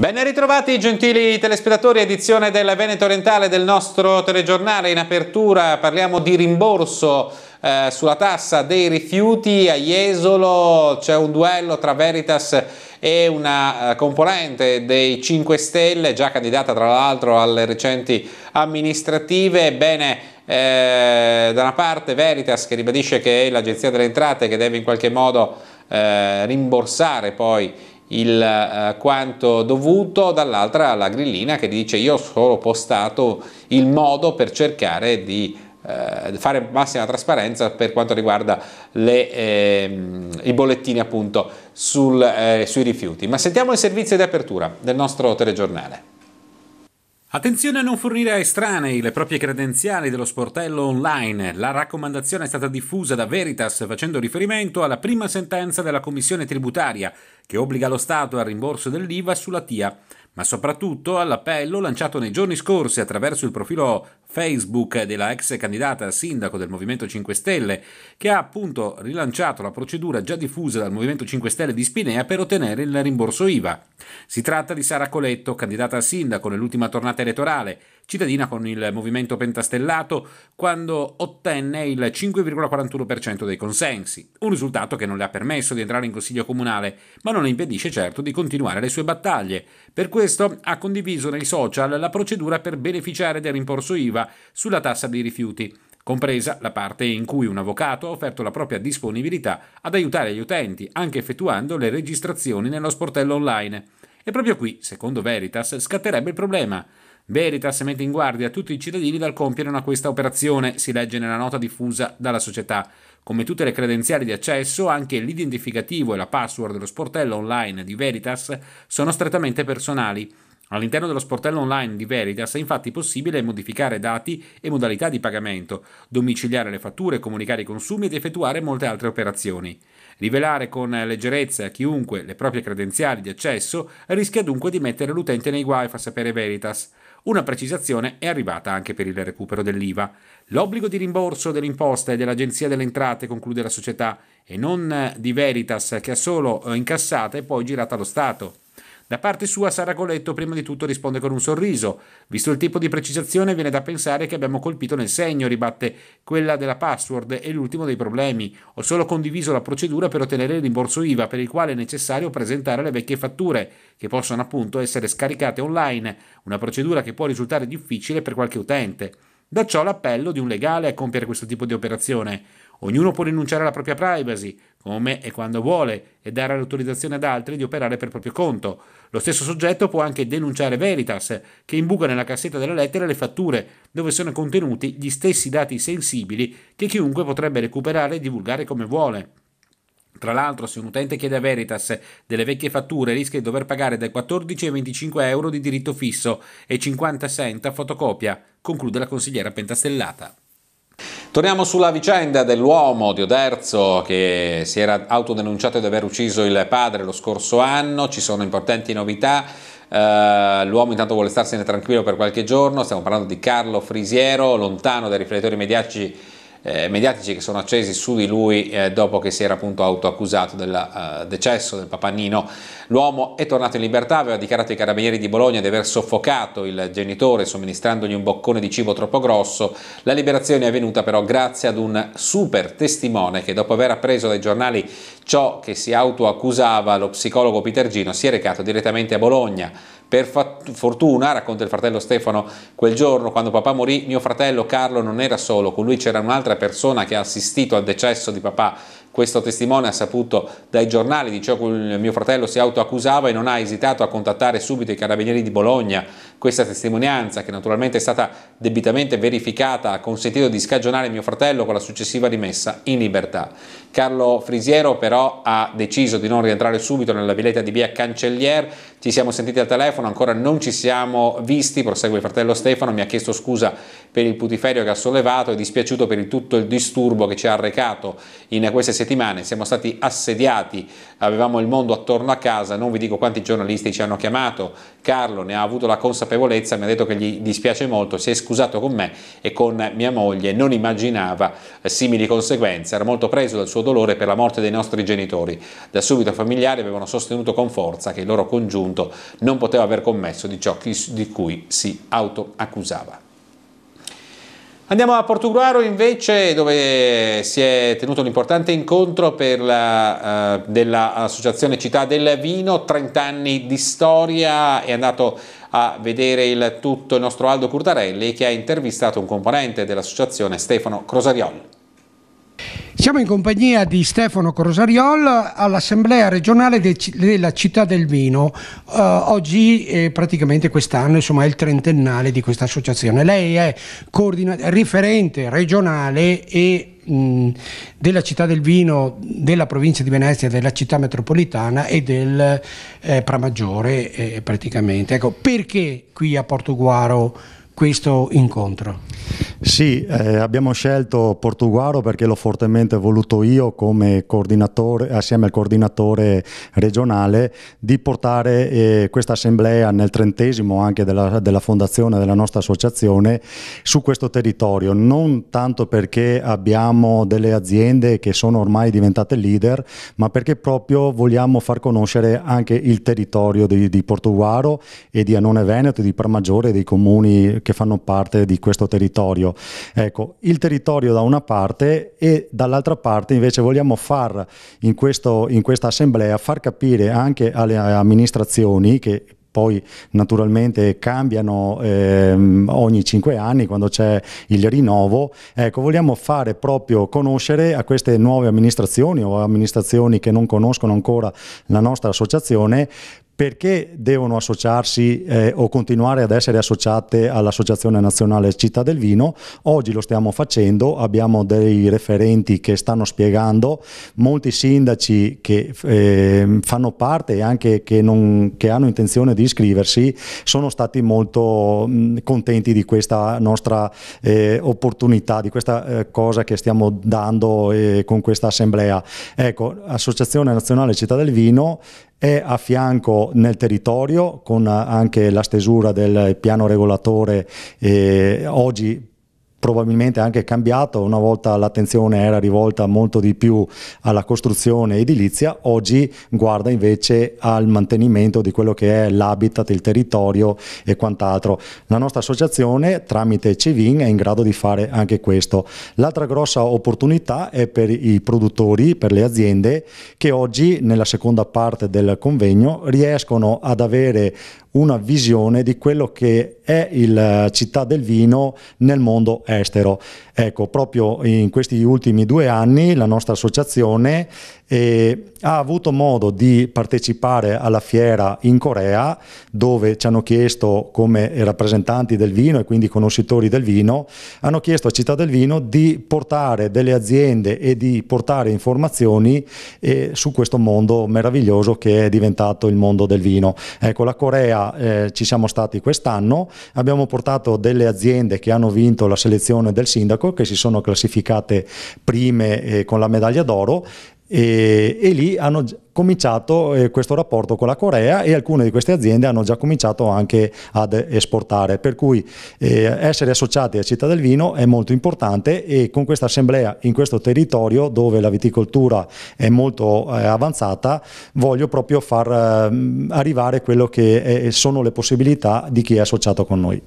Ben ritrovati gentili telespettatori, edizione del Veneto Orientale del nostro telegiornale. In apertura parliamo di rimborso eh, sulla tassa dei rifiuti. A Jesolo c'è un duello tra Veritas e una eh, componente dei 5 Stelle, già candidata tra l'altro alle recenti amministrative. Ebbene, eh, da una parte Veritas che ribadisce che è l'Agenzia delle Entrate che deve in qualche modo eh, rimborsare poi il eh, quanto dovuto, dall'altra la grillina che dice io ho solo postato il modo per cercare di eh, fare massima trasparenza per quanto riguarda le, eh, i bollettini appunto sul, eh, sui rifiuti. Ma sentiamo il servizio di apertura del nostro telegiornale. Attenzione a non fornire a estranei le proprie credenziali dello sportello online. La raccomandazione è stata diffusa da Veritas facendo riferimento alla prima sentenza della Commissione tributaria che obbliga lo Stato al rimborso dell'IVA sulla TIA ma soprattutto all'appello lanciato nei giorni scorsi attraverso il profilo Facebook della ex candidata a sindaco del Movimento 5 Stelle, che ha appunto rilanciato la procedura già diffusa dal Movimento 5 Stelle di Spinea per ottenere il rimborso IVA. Si tratta di Sara Coletto, candidata a sindaco nell'ultima tornata elettorale, cittadina con il movimento pentastellato quando ottenne il 5,41% dei consensi, un risultato che non le ha permesso di entrare in consiglio comunale, ma non le impedisce certo di continuare le sue battaglie. Per questo ha condiviso nei social la procedura per beneficiare del rimborso IVA sulla tassa dei rifiuti compresa la parte in cui un avvocato ha offerto la propria disponibilità ad aiutare gli utenti, anche effettuando le registrazioni nello sportello online. E proprio qui, secondo Veritas, scatterebbe il problema, Veritas mette in guardia tutti i cittadini dal compiere una questa operazione, si legge nella nota diffusa dalla società. Come tutte le credenziali di accesso, anche l'identificativo e la password dello sportello online di Veritas sono strettamente personali. All'interno dello sportello online di Veritas è infatti possibile modificare dati e modalità di pagamento, domiciliare le fatture, comunicare i consumi ed effettuare molte altre operazioni. Rivelare con leggerezza a chiunque le proprie credenziali di accesso rischia dunque di mettere l'utente nei guai, fa sapere Veritas. Una precisazione è arrivata anche per il recupero dell'IVA. L'obbligo di rimborso dell'imposta e dell'Agenzia delle Entrate, conclude la società, e non di Veritas che ha solo eh, incassata e poi girata allo Stato. Da parte sua Sara Coletto prima di tutto risponde con un sorriso. Visto il tipo di precisazione viene da pensare che abbiamo colpito nel segno, ribatte quella della password è l'ultimo dei problemi. Ho solo condiviso la procedura per ottenere il rimborso IVA per il quale è necessario presentare le vecchie fatture che possono appunto essere scaricate online, una procedura che può risultare difficile per qualche utente. Da ciò l'appello di un legale a compiere questo tipo di operazione. Ognuno può rinunciare alla propria privacy, come e quando vuole, e dare l'autorizzazione ad altri di operare per proprio conto. Lo stesso soggetto può anche denunciare Veritas, che imbuca nella cassetta della lettera le fatture, dove sono contenuti gli stessi dati sensibili che chiunque potrebbe recuperare e divulgare come vuole. Tra l'altro, se un utente chiede a Veritas delle vecchie fatture, rischia di dover pagare dai 14 ai 25 euro di diritto fisso e 50 cent a fotocopia, conclude la consigliera pentastellata. Torniamo sulla vicenda dell'uomo di Oderzo che si era autodenunciato di aver ucciso il padre lo scorso anno, ci sono importanti novità, Uh, l'uomo intanto vuole starsene tranquillo per qualche giorno, stiamo parlando di Carlo Frisiero, lontano dai riflettori mediatici eh, mediatici che sono accesi su di lui eh, dopo che si era appunto autoaccusato del eh, decesso del papannino. L'uomo è tornato in libertà, aveva dichiarato ai carabinieri di Bologna di aver soffocato il genitore somministrandogli un boccone di cibo troppo grosso. La liberazione è avvenuta però grazie ad un super testimone che dopo aver appreso dai giornali ciò che si autoaccusava lo psicologo Peter Gino si è recato direttamente a Bologna. Per fortuna, racconta il fratello Stefano, quel giorno quando papà morì, mio fratello Carlo non era solo, con lui c'era un'altra persona che ha assistito al decesso di papà. Questo testimone ha saputo dai giornali di ciò che mio fratello si autoaccusava e non ha esitato a contattare subito i carabinieri di Bologna questa testimonianza, che naturalmente è stata debitamente verificata, ha consentito di scagionare mio fratello con la successiva rimessa in libertà. Carlo Frisiero però ha deciso di non rientrare subito nella villetta di via Cancellier, ci siamo sentiti al telefono, ancora non ci siamo visti, prosegue il fratello Stefano, mi ha chiesto scusa per il putiferio che ha sollevato e dispiaciuto per il tutto il disturbo che ci ha arrecato in queste settimane, siamo stati assediati, avevamo il mondo attorno a casa, non vi dico quanti giornalisti ci hanno chiamato, Carlo ne ha avuto la consapevolezza consapevolezza, mi ha detto che gli dispiace molto, si è scusato con me e con mia moglie, non immaginava eh, simili conseguenze, era molto preso dal suo dolore per la morte dei nostri genitori. Da subito i familiari avevano sostenuto con forza che il loro congiunto non poteva aver commesso di ciò di cui si autoaccusava. Andiamo a Portogruaro invece dove si è tenuto un importante incontro la, eh, dell'Associazione Città del Vino, 30 anni di storia, è andato a vedere il tutto il nostro Aldo Curtarelli che ha intervistato un componente dell'associazione Stefano Crosariol. Siamo in compagnia di Stefano Crosariol all'Assemblea regionale de della Città del Vino. Uh, oggi, eh, praticamente quest'anno, è il trentennale di questa associazione. Lei è riferente regionale e mh, della città del vino, della provincia di Venezia, della città metropolitana e del eh, Pramaggiore eh, praticamente. Ecco, perché qui a Portoguaro? questo incontro? Sì, eh, abbiamo scelto Portuguaro perché l'ho fortemente voluto io come coordinatore, assieme al coordinatore regionale, di portare eh, questa assemblea nel trentesimo anche della, della, fondazione della nostra associazione su questo territorio, non tanto perché abbiamo delle aziende che sono ormai diventate leader, ma perché proprio vogliamo far conoscere anche il territorio di, di Portuguaro e di Anone Veneto, di Parmaggiore e dei comuni che che fanno parte di questo territorio. Ecco, il territorio da una parte e dall'altra parte invece vogliamo far in, questo, in questa assemblea far capire anche alle amministrazioni che poi naturalmente cambiano ehm, ogni cinque anni quando c'è il rinnovo, ecco, vogliamo fare proprio conoscere a queste nuove amministrazioni o amministrazioni che non conoscono ancora la nostra associazione perché devono associarsi eh, o continuare ad essere associate all'Associazione Nazionale Città del Vino. Oggi lo stiamo facendo, abbiamo dei referenti che stanno spiegando, molti sindaci che eh, fanno parte e anche che, non, che, hanno intenzione di iscriversi sono stati molto mh, contenti di questa nostra eh, opportunità, di questa eh, cosa che stiamo dando eh, con questa assemblea. Ecco, Associazione Nazionale Città del Vino è a fianco lavoro nel territorio con eh, anche la stesura del piano regolatore eh, oggi probabilmente anche cambiato, una volta l'attenzione era rivolta molto di più alla costruzione edilizia, oggi guarda invece al mantenimento di quello che è l'habitat, il territorio e quant'altro. La nostra associazione tramite CEVIN è in grado di fare anche questo. L'altra grossa opportunità è per i produttori, per le aziende che oggi nella seconda parte del convegno riescono ad avere una visione di quello che è il eh, città del vino nel mondo estero. Ecco, proprio in questi ultimi due anni la nostra associazione e ha avuto modo di partecipare alla fiera in Corea dove ci hanno chiesto come rappresentanti del vino e quindi conoscitori del vino, hanno chiesto a Città del Vino di portare delle aziende e di portare informazioni eh, su questo mondo meraviglioso che è diventato il mondo del vino. Ecco, la Corea eh, ci siamo stati quest'anno, abbiamo portato delle aziende che hanno vinto la selezione del sindaco, che si sono classificate prime eh, con la medaglia d'oro e, e, lì hanno cominciato eh, questo rapporto con la Corea e alcune di queste aziende hanno già cominciato anche ad esportare, per cui eh, essere associati a Città del Vino è molto importante e con questa assemblea in questo territorio dove la viticoltura è molto eh, avanzata voglio proprio far ehm, arrivare quello che è, eh, sono le possibilità di chi è associato con noi.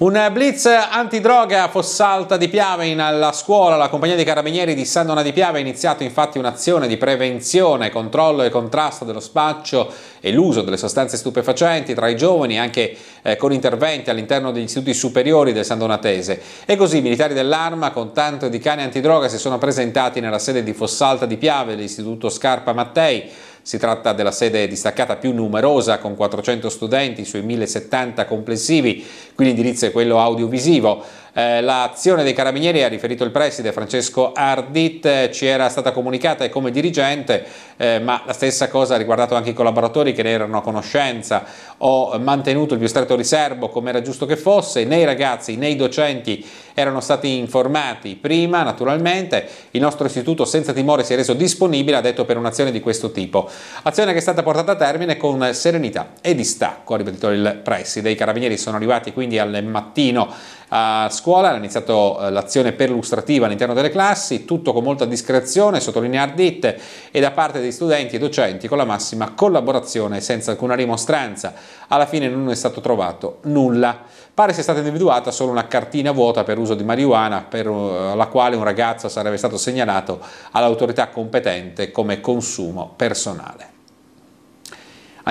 Un blitz antidroga a Fossalta di Piavein alla scuola. La compagnia dei carabinieri di San Dona di Piave ha iniziato infatti un'azione di prevenzione, controllo e contrasto dello spaccio e l'uso delle sostanze stupefacenti tra i giovani, anche eh, con interventi all'interno degli istituti superiori del San Donatese. E così i militari dell'arma con tanto di cani antidroga si sono presentati nella sede di Fossalta di Piave dell'Istituto Scarpa Mattei si tratta della sede distaccata più numerosa con 400 studenti sui 1070 complessivi, qui l'indirizzo è quello audiovisivo. Eh, l'azione dei carabinieri, ha riferito il preside Francesco Ardit, eh, ci era stata comunicata come dirigente, eh, ma la stessa cosa ha riguardato anche i collaboratori che ne erano a conoscenza. Ho mantenuto il più stretto riservo, come era giusto che fosse, né i ragazzi né i docenti erano stati informati prima, naturalmente. Il nostro istituto senza timore si è reso disponibile, ha detto, per un'azione di questo tipo. Azione che è stata portata a termine con serenità e distacco, ha ripetuto il preside. I carabinieri sono arrivati quindi al mattino a scuola, hanno iniziato eh, l'azione perlustrativa all'interno delle classi, tutto con molta discrezione, sottolinear dite, e da parte dei studenti e docenti con la massima collaborazione senza alcuna rimostranza. Alla fine non è stato trovato nulla. Pare sia stata individuata solo una cartina vuota per uso di marijuana, per eh, la quale un ragazzo sarebbe stato segnalato all'autorità competente come consumo personale.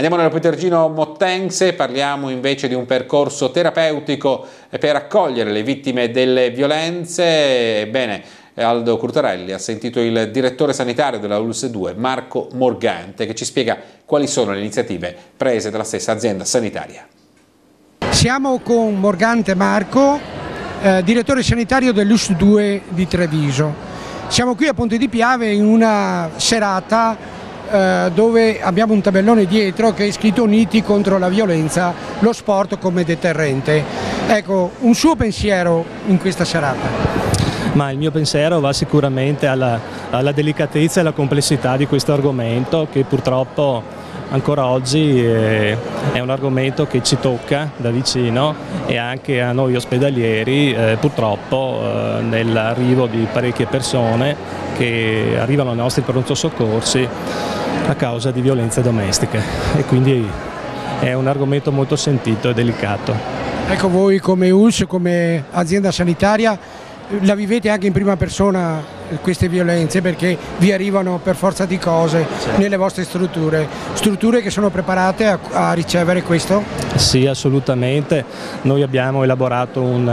Andiamo nella Petergino Mottense, parliamo invece di un percorso terapeutico eh, per accogliere le vittime delle violenze. Ebbene, Aldo Curtarelli ha sentito il direttore sanitario della ULS 2, Marco Morgante, che ci spiega quali sono le iniziative prese dalla stessa azienda sanitaria. Siamo con Morgante Marco, eh, direttore sanitario dell'ULS 2 di Treviso. Siamo qui a Ponte di Piave in una serata eh, dove abbiamo un tabellone dietro che è scritto Uniti contro la violenza, lo sport come deterrente. Ecco, un suo pensiero in questa serata ma il mio pensiero va sicuramente alla, alla, delicatezza e alla complessità di questo argomento che purtroppo ancora oggi eh, è un argomento che ci tocca da vicino e anche a noi ospedalieri eh, purtroppo eh, nell'arrivo di parecchie persone che arrivano ai nostri pronto soccorsi a causa di violenze domestiche e quindi è un argomento molto sentito e delicato. Ecco voi come US, come azienda sanitaria, la vivete anche in prima persona eh, queste violenze perché vi arrivano per forza di cose certo. nelle vostre strutture, strutture che sono preparate a, a, ricevere questo? Sì assolutamente, noi abbiamo elaborato un,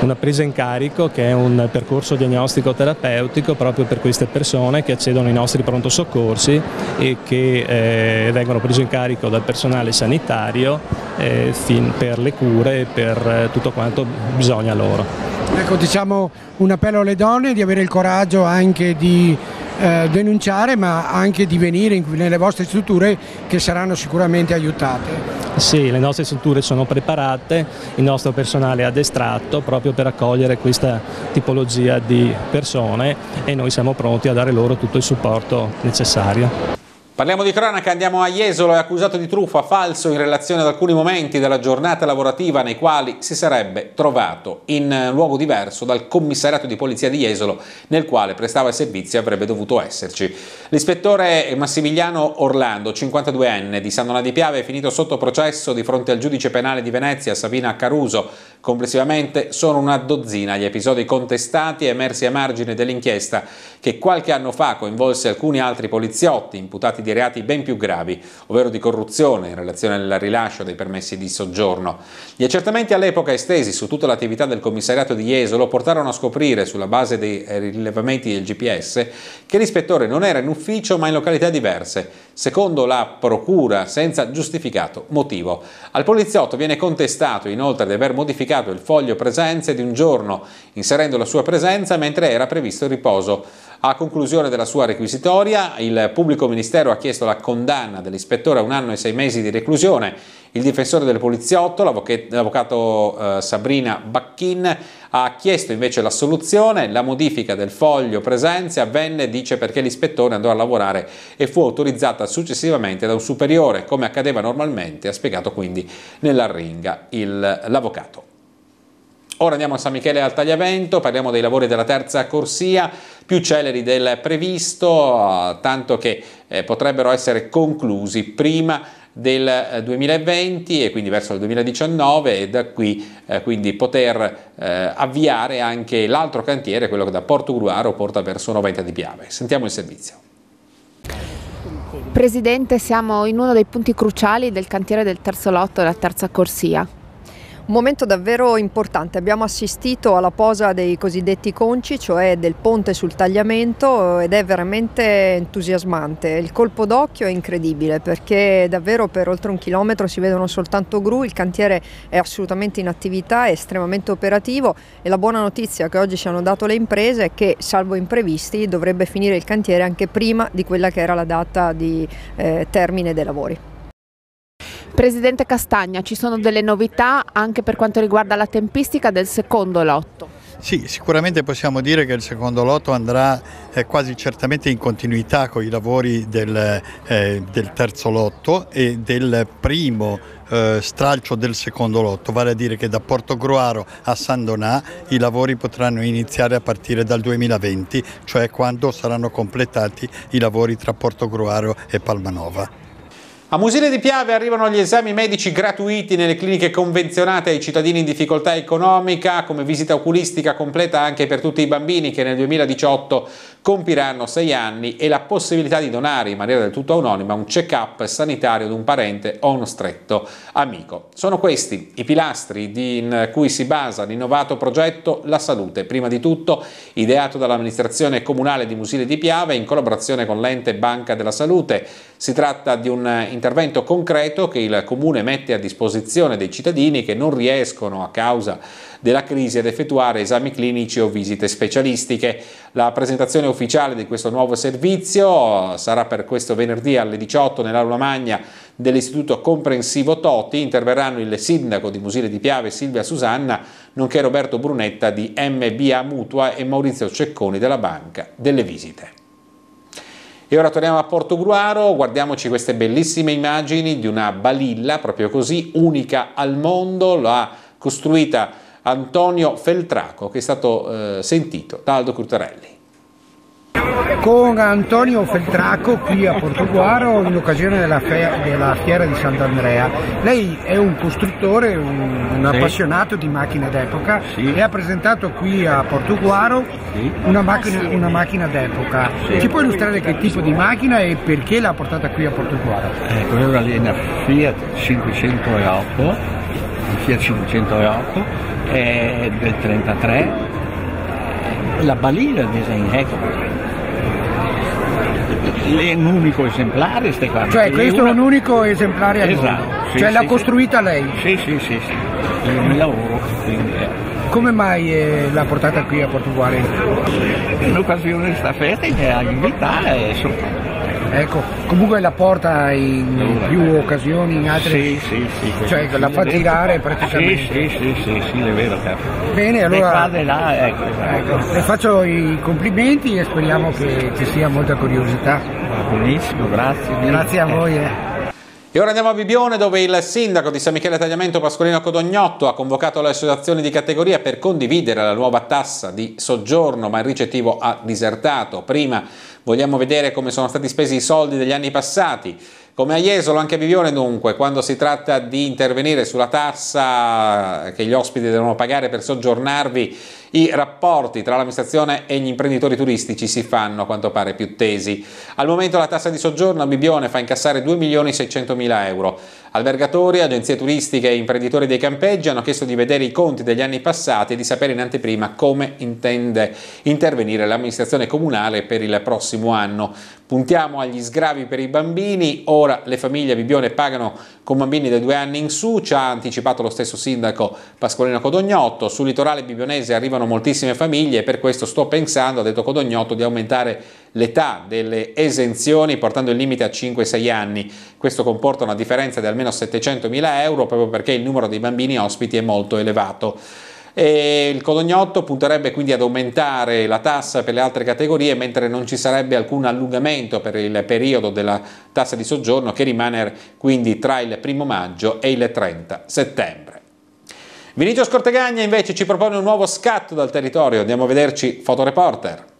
una presa in carico che è un percorso diagnostico terapeutico proprio per queste persone che accedono ai nostri pronto soccorsi e che eh, vengono prese in carico dal personale sanitario eh, per le cure e per eh, tutto quanto bisogna loro. Ecco, diciamo un appello alle donne di avere il coraggio anche di eh, denunciare ma anche di venire in, nelle vostre strutture che saranno sicuramente aiutate. Sì, le nostre strutture sono preparate, il nostro personale è addestrato proprio per accogliere questa tipologia di persone e noi siamo pronti a dare loro tutto il supporto necessario. Parliamo di cronaca, andiamo a Jesolo, è accusato di truffa falso in relazione ad alcuni momenti della giornata lavorativa nei quali si sarebbe trovato in eh, luogo diverso dal commissariato di polizia di Jesolo nel quale prestava il servizio e avrebbe dovuto esserci. L'ispettore Massimiliano Orlando, 52enne, di San Donà di Piave, è finito sotto processo di fronte al giudice penale di Venezia Sabina Caruso. Complessivamente sono una dozzina gli episodi contestati emersi a margine dell'inchiesta che qualche anno fa coinvolse alcuni altri poliziotti imputati di reati ben più gravi, ovvero di corruzione in relazione al rilascio dei permessi di soggiorno. Gli accertamenti all'epoca estesi su tutta l'attività del commissariato di Jesolo portarono a scoprire, sulla base dei eh, rilevamenti del GPS, che l'ispettore non era in ufficio ma in località diverse, secondo la procura senza giustificato motivo. Al poliziotto viene contestato inoltre di aver modificato il foglio presenze di un giorno, inserendo la sua presenza mentre era previsto il riposo. A conclusione della sua requisitoria, il pubblico ministero ha chiesto la condanna dell'ispettore a un anno e sei mesi di reclusione. Il difensore del poliziotto, l'avvocato eh, Sabrina Bacchin, ha chiesto invece l'assoluzione. La modifica del foglio presenze avvenne, dice, perché l'ispettore andò a lavorare e fu autorizzata successivamente da un superiore, come accadeva normalmente, ha spiegato quindi nella ringa l'avvocato. Ora andiamo a San Michele al Tagliavento, parliamo dei lavori della terza corsia, più celeri del previsto, eh, tanto che eh, potrebbero essere conclusi prima del 2020 eh, e quindi verso il 2019 e da qui quindi poter avviare anche l'altro cantiere, quello che da Porto Gruaro porta verso Noventa di Piave. Sentiamo il servizio. Presidente, siamo in uno dei punti cruciali del cantiere del terzo lotto, la terza corsia. Un momento davvero importante, abbiamo assistito alla posa dei cosiddetti conci, cioè del ponte sul tagliamento ed è veramente entusiasmante. Il colpo d'occhio è incredibile perché davvero per oltre un chilometro si vedono soltanto gru, il cantiere è assolutamente in attività, è estremamente operativo e la buona notizia che oggi ci hanno dato le imprese è che salvo imprevisti dovrebbe finire il cantiere anche prima di quella che era la data di eh, termine dei lavori. Presidente Castagna, ci sono delle novità anche per quanto riguarda la tempistica del secondo lotto? Sì, sicuramente possiamo dire che il secondo lotto andrà eh, quasi certamente in continuità con i lavori del, eh, del terzo lotto e del primo eh, stralcio del secondo lotto, vale a dire che da Porto Gruaro a San Donà i lavori potranno iniziare a partire dal 2020, cioè quando saranno completati i lavori tra Porto Gruaro e Palmanova. A Musile di Piave arrivano gli esami medici gratuiti nelle cliniche convenzionate ai cittadini in difficoltà economica, come visita oculistica completa anche per tutti i bambini che nel 2018 compiranno 6 anni e la possibilità di donare in maniera del tutto anonima un check-up sanitario ad un parente o uno stretto amico. Sono questi i pilastri in cui si basa l'innovato progetto La Salute, prima di tutto ideato dall'amministrazione comunale di Musile di Piave in collaborazione con l'ente Banca della Salute. Si tratta di un intervento concreto che il Comune mette a disposizione dei cittadini che non riescono a causa della crisi ad effettuare esami clinici o visite specialistiche. La presentazione ufficiale di questo nuovo servizio sarà per questo venerdì alle 18 nell'Aula Magna dell'Istituto Comprensivo Toti. Interverranno il sindaco di Musile di Piave Silvia Susanna, nonché Roberto Brunetta di MBA Mutua e Maurizio Cecconi della Banca delle Visite. E ora torniamo a Porto Gruaro, guardiamoci queste bellissime immagini di una balilla, proprio così, unica al mondo, l'ha costruita Antonio Feltraco, che è stato eh, sentito da Aldo Curtarelli con Antonio Feltraco qui a Portoguaro in occasione della, della fiera di Sant'Andrea. Lei è un costruttore, un, un sì. appassionato di macchine d'epoca sì. e ha presentato qui a Portoguaro sì. una macchina, ah, una macchina d'epoca. Ci può illustrare che tipo di macchina e perché l'ha portata qui a Portoguaro? Ecco, è una linea Fiat 508, Fiat 508 è del 33 la balina design ecco è un unico esemplare queste qua. Cioè questo una... è un unico esemplare al esatto, sì, cioè sì, l'ha sì. costruita lei? Sì, sì, sì, sì, è un lavoro. Quindi, eh. Come mai eh, l'ha portata qui a Portuguare? In occasione di questa festa mi ha invitata eh, e sono eh, ecco, comunque la porta in più occasioni, in altre... Sì, sì, sì. Cioè ecco, la fa girare praticamente. Sì, sì, sì, sì, è vero. Certo. Bene, allora... Ecco, ecco, esatto. Le faccio i complimenti e speriamo che ci sia molta curiosità. Benissimo, grazie. Grazie a voi. Eh. E ora andiamo a Bibione dove il sindaco di San Michele Tagliamento Pascolino Codognotto ha convocato le associazioni di categoria per condividere la nuova tassa di soggiorno, ma il ricettivo ha disertato. Prima vogliamo vedere come sono stati spesi i soldi degli anni passati. Come a Jesolo anche a Bibione dunque, quando si tratta di intervenire sulla tassa che gli ospiti devono pagare per soggiornarvi, i rapporti tra l'amministrazione e gli imprenditori turistici si fanno a quanto pare più tesi. Al momento la tassa di soggiorno a Bibione fa incassare 2.600.000 euro. Albergatori, agenzie turistiche e imprenditori dei campeggi hanno chiesto di vedere i conti degli anni passati e di sapere in anteprima come intende intervenire l'amministrazione comunale per il prossimo anno. Puntiamo agli sgravi per i bambini, ora le famiglie a Bibione pagano con bambini da due anni in su, ci ha anticipato lo stesso sindaco Pasqualino Codognotto, sul litorale bibionese arrivano moltissime famiglie e per questo sto pensando, ha detto Codognotto, di aumentare l'età delle esenzioni portando il limite a 5-6 anni. Questo comporta una differenza di almeno 700.000 euro proprio perché il numero dei bambini ospiti è molto elevato. E il Codognotto punterebbe quindi ad aumentare la tassa per le altre categorie mentre non ci sarebbe alcun allungamento per il periodo della tassa di soggiorno che rimane quindi tra il 1 maggio e il 30 settembre. Vinicio Scortegagna invece ci propone un nuovo scatto dal territorio, andiamo a vederci Fotoreporter.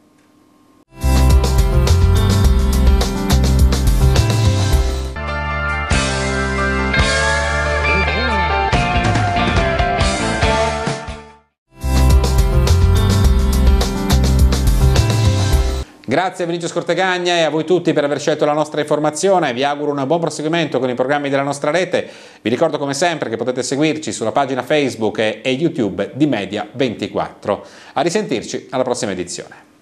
Grazie a Vinicius Cortegagna e a voi tutti per aver scelto la nostra informazione. Vi auguro un buon proseguimento con i programmi della nostra rete. Vi ricordo come sempre che potete seguirci sulla pagina Facebook e YouTube di Media24. A risentirci alla prossima edizione.